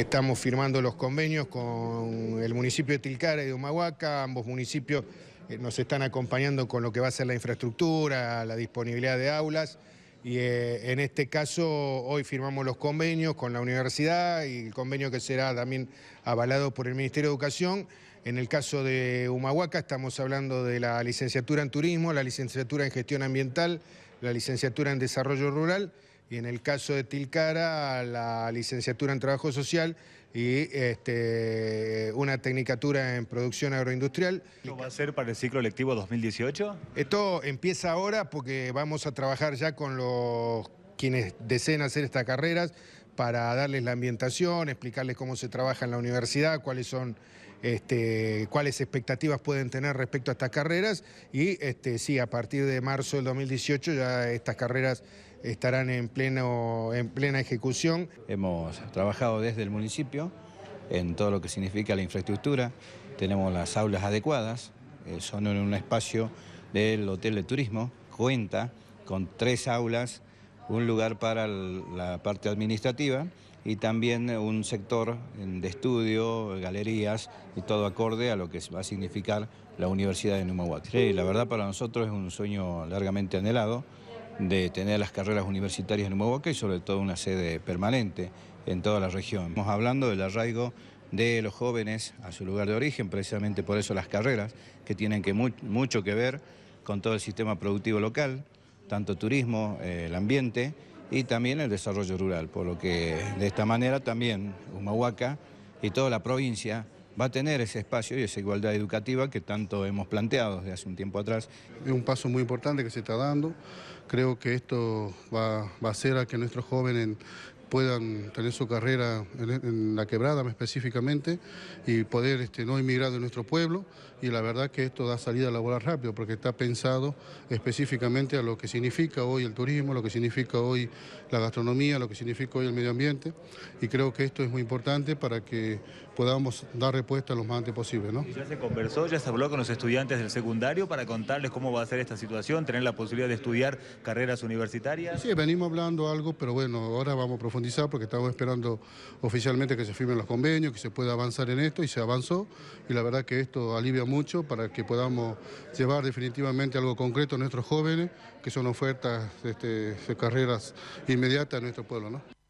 Estamos firmando los convenios con el municipio de Tilcara y de Humahuaca, ambos municipios eh, nos están acompañando con lo que va a ser la infraestructura, la disponibilidad de aulas. Y eh, en este caso hoy firmamos los convenios con la universidad y el convenio que será también avalado por el Ministerio de Educación. En el caso de Humahuaca estamos hablando de la licenciatura en turismo, la licenciatura en gestión ambiental, la licenciatura en desarrollo rural y en el caso de Tilcara la licenciatura en Trabajo Social y este, una tecnicatura en producción agroindustrial. ¿Esto va a ser para el ciclo lectivo 2018? Esto empieza ahora porque vamos a trabajar ya con los quienes deseen hacer estas carreras para darles la ambientación, explicarles cómo se trabaja en la universidad, cuáles son este, cuáles expectativas pueden tener respecto a estas carreras y este, sí, a partir de marzo del 2018 ya estas carreras estarán en, plena ejecución. Hemos trabajado desde el municipio en todo lo que significa la infraestructura. Tenemos las aulas adecuadas, eh, son en un espacio del Hotel de Turismo, cuenta con tres aulas, un lugar para la parte administrativa y también un sector de estudio, galerías y todo acorde a lo que va a significar la Universidad de Numahuatl. Sí, la verdad para nosotros es un sueño largamente anhelado de tener las carreras universitarias en Humahuaca y sobre todo una sede permanente en toda la región. Estamos hablando del arraigo de los jóvenes a su lugar de origen, precisamente por eso las carreras, que tienen que mucho que ver con todo el sistema productivo local, tanto turismo, eh, el ambiente y también el desarrollo rural, por lo que de esta manera también Humahuaca y toda la provincia va a tener ese espacio y esa igualdad educativa que tanto hemos planteado desde hace un tiempo atrás. Es un paso muy importante que se está dando. Creo que esto va, a hacer a que nuestros jóvenes puedan tener su carrera en, la quebrada específicamente y poder este, no emigrar de nuestro pueblo. Y la verdad que esto da salida laboral rápido porque está pensado específicamente a lo que significa hoy el turismo, lo que significa hoy la gastronomía, lo que significa hoy el medio ambiente. Y creo que esto es muy importante para que podamos dar respuesta lo más antes posible. ¿no? ya se conversó, ya se habló con los estudiantes del secundario para contarles cómo va a ser esta situación, tener la posibilidad de estudiar carreras universitarias. Sí, venimos hablando algo, pero bueno, ahora vamos a porque estamos esperando oficialmente que se firmen los convenios, que se pueda avanzar en esto y se avanzó y la verdad que esto alivia mucho para que podamos llevar definitivamente algo concreto a nuestros jóvenes, que son ofertas este, de carreras inmediatas a nuestro pueblo. ¿no?